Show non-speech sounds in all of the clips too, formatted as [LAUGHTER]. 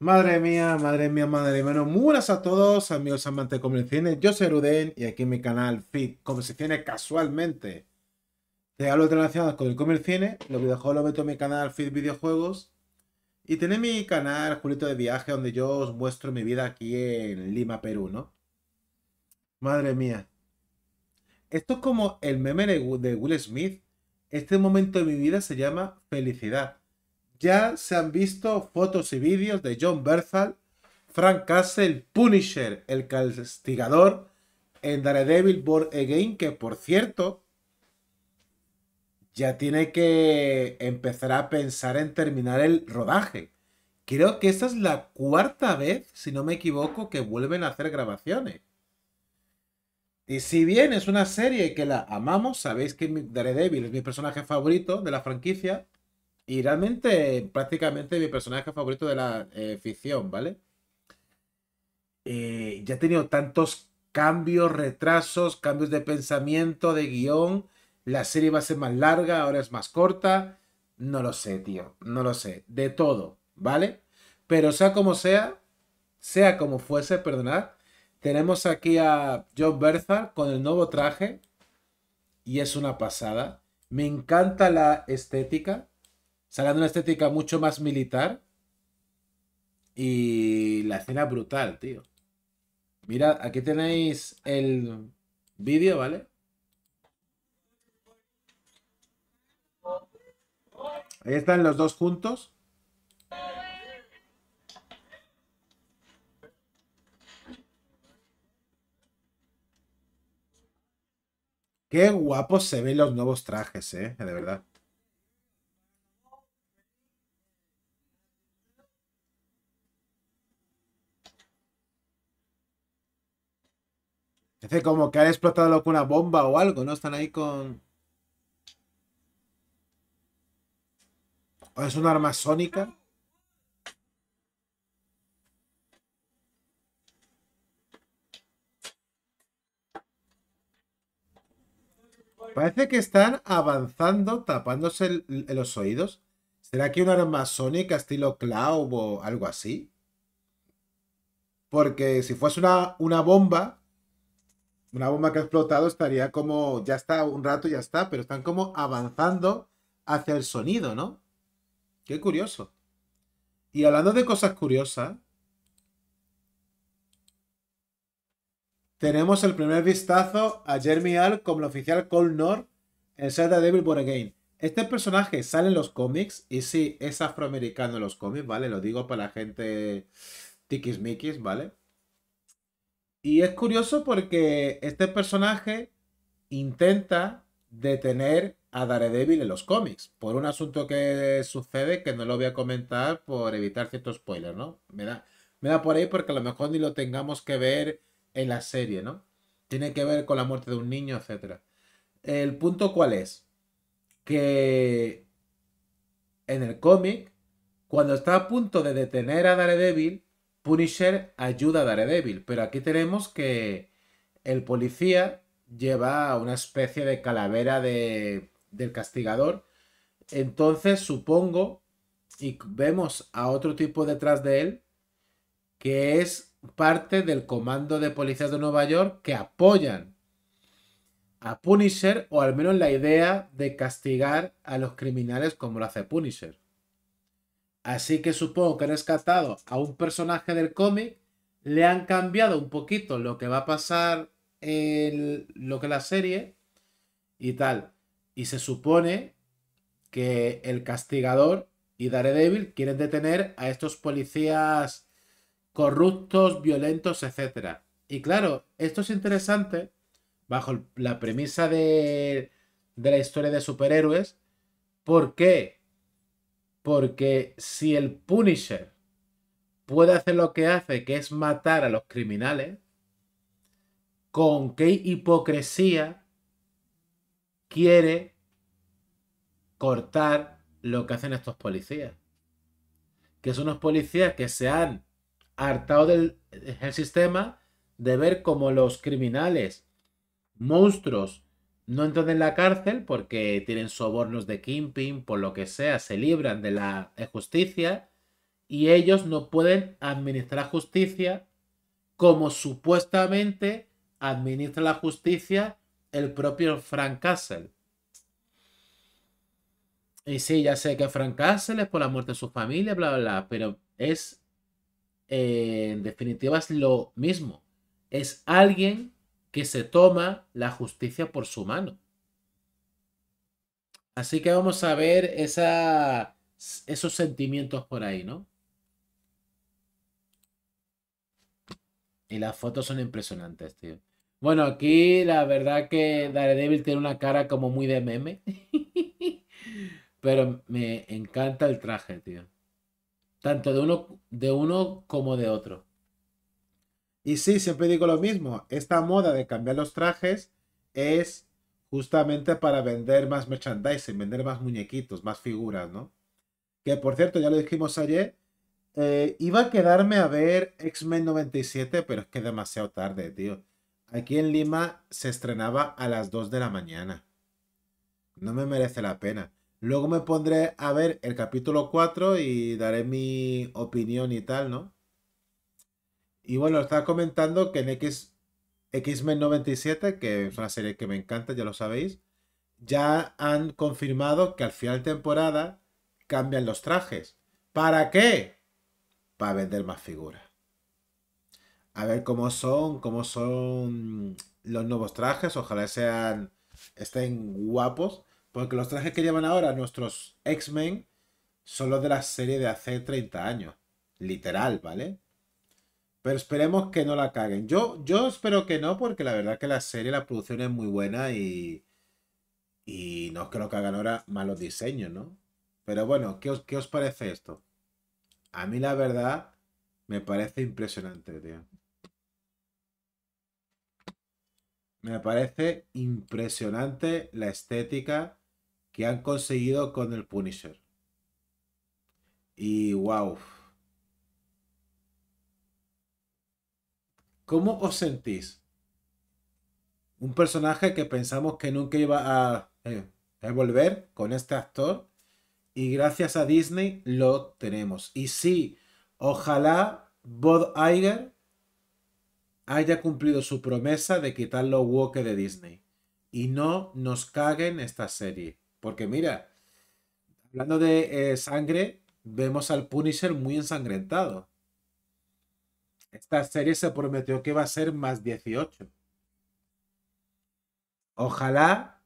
Madre mía, madre mía, madre mía. muy buenas a todos, amigos amantes de cine. Yo soy Rudén y aquí en mi canal Fit tiene Casualmente. Te hablo relacionadas con el cine. Los videojuegos los meto en mi canal Fit Videojuegos. Y tenéis mi canal Julito de Viaje, donde yo os muestro mi vida aquí en Lima, Perú, ¿no? Madre mía. Esto es como el meme de Will Smith. Este momento de mi vida se llama felicidad ya se han visto fotos y vídeos de John Berthal, Frank Castle, Punisher, el castigador, en Daredevil Born Again, que por cierto, ya tiene que empezar a pensar en terminar el rodaje. Creo que esta es la cuarta vez, si no me equivoco, que vuelven a hacer grabaciones. Y si bien es una serie que la amamos, sabéis que Daredevil es mi personaje favorito de la franquicia, y realmente, prácticamente mi personaje favorito de la eh, ficción, ¿vale? Eh, ya he tenido tantos cambios, retrasos, cambios de pensamiento, de guión. La serie va a ser más larga, ahora es más corta. No lo sé, tío. No lo sé. De todo, ¿vale? Pero sea como sea, sea como fuese, perdonad. Tenemos aquí a John Bertha con el nuevo traje. Y es una pasada. Me encanta la estética de una estética mucho más militar. Y la escena brutal, tío. Mira, aquí tenéis el vídeo, ¿vale? Ahí están los dos juntos. Qué guapos se ven los nuevos trajes, eh, de verdad. Parece como que han explotado con una bomba o algo, ¿no? Están ahí con... ¿O es un arma sónica? Parece que están avanzando, tapándose los oídos. ¿Será que un arma sónica estilo clau o algo así? Porque si fuese una, una bomba, una bomba que ha explotado estaría como, ya está, un rato ya está, pero están como avanzando hacia el sonido, ¿no? Qué curioso. Y hablando de cosas curiosas, tenemos el primer vistazo a Jeremy Al como el oficial Cold North en Zelda Devil Born Again. Este personaje sale en los cómics, y sí, es afroamericano en los cómics, ¿vale? Lo digo para la gente tiquismiquis, ¿vale? Y es curioso porque este personaje intenta detener a Daredevil en los cómics, por un asunto que sucede que no lo voy a comentar por evitar ciertos spoilers, ¿no? Me da, me da por ahí porque a lo mejor ni lo tengamos que ver en la serie, ¿no? Tiene que ver con la muerte de un niño, etc. El punto cuál es? Que en el cómic, cuando está a punto de detener a Daredevil, Punisher ayuda a Daredevil, pero aquí tenemos que el policía lleva una especie de calavera de, del castigador. Entonces supongo, y vemos a otro tipo detrás de él, que es parte del comando de policías de Nueva York que apoyan a Punisher, o al menos la idea de castigar a los criminales como lo hace Punisher. Así que supongo que han rescatado a un personaje del cómic, le han cambiado un poquito lo que va a pasar en lo que la serie y tal. Y se supone que el castigador y Daredevil quieren detener a estos policías corruptos, violentos, etc. Y claro, esto es interesante bajo la premisa de, de la historia de superhéroes. ¿Por qué? Porque si el Punisher puede hacer lo que hace, que es matar a los criminales, ¿con qué hipocresía quiere cortar lo que hacen estos policías? Que son unos policías que se han hartado del sistema de ver como los criminales, monstruos no entran en la cárcel porque tienen sobornos de Kimping, por lo que sea, se libran de la justicia y ellos no pueden administrar justicia como supuestamente administra la justicia el propio Frank Castle. Y sí, ya sé que Frank Castle es por la muerte de su familia, bla, bla, bla, pero es, eh, en definitiva, es lo mismo. Es alguien que se toma la justicia por su mano. Así que vamos a ver esos sentimientos por ahí, ¿no? Y las fotos son impresionantes, tío. Bueno, aquí la verdad que Daredevil tiene una cara como muy de meme. [LAUGHS] Pero me encanta el traje, tío. Tanto de uno, de uno como de otro. Y sí, siempre digo lo mismo, esta moda de cambiar los trajes es justamente para vender más merchandising, vender más muñequitos, más figuras, ¿no? Que por cierto, ya lo dijimos ayer, eh, iba a quedarme a ver X-Men 97, pero es que demasiado tarde, tío. Aquí en Lima se estrenaba a las 2 de la mañana. No me merece la pena. Luego me pondré a ver el capítulo 4 y daré mi opinión y tal, ¿no? Y bueno, estaba comentando que en X, men 97, que es una serie que me encanta, ya lo sabéis, ya han confirmado que al final de temporada cambian los trajes. ¿Para qué? Para vender más figuras. A ver cómo son, cómo son los nuevos trajes. Ojalá sean, estén guapos. Porque los trajes que llevan ahora nuestros X-Men son los de la serie de hace 30 años. Literal, ¿vale? Pero esperemos que no la caguen. Yo, yo espero que no, porque la verdad que la serie, la producción es muy buena y, y no creo que hagan ahora malos diseños, ¿no? Pero bueno, ¿qué os, ¿qué os parece esto? A mí la verdad me parece impresionante, tío. Me parece impresionante la estética que han conseguido con el Punisher. Y wow. ¿Cómo os sentís? Un personaje que pensamos que nunca iba eh, a volver con este actor y gracias a Disney lo tenemos. Y sí, ojalá Bob Iger haya cumplido su promesa de quitar los woke de Disney y no nos caguen esta serie. Porque mira, hablando de eh, sangre, vemos al Punisher muy ensangrentado. Esta serie se prometió que va a ser más 18. Ojalá,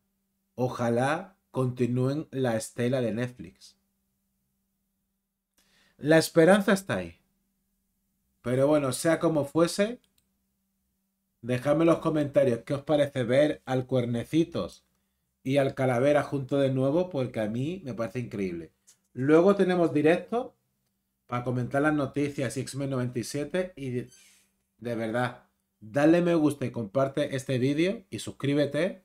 ojalá continúen la estela de Netflix. La esperanza está ahí. Pero bueno, sea como fuese, dejadme en los comentarios qué os parece ver al Cuernecitos y al Calavera junto de nuevo, porque a mí me parece increíble. Luego tenemos directo para comentar las noticias y X-Men 97 y de, verdad, dale me gusta y comparte este vídeo y suscríbete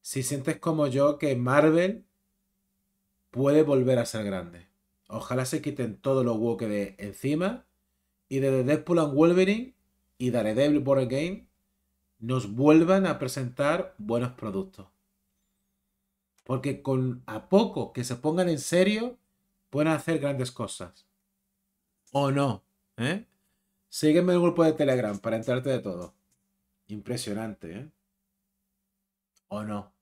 si sientes como yo que Marvel puede volver a ser grande. Ojalá se quiten todos los woke de encima y desde Deadpool and Wolverine y Daredevil Board Game. nos vuelvan a presentar buenos productos. Porque con a poco que se pongan en serio pueden hacer grandes cosas o no. ¿Eh? Sígueme en el grupo de Telegram para enterarte de todo. Impresionante, ¿eh? ¿O no?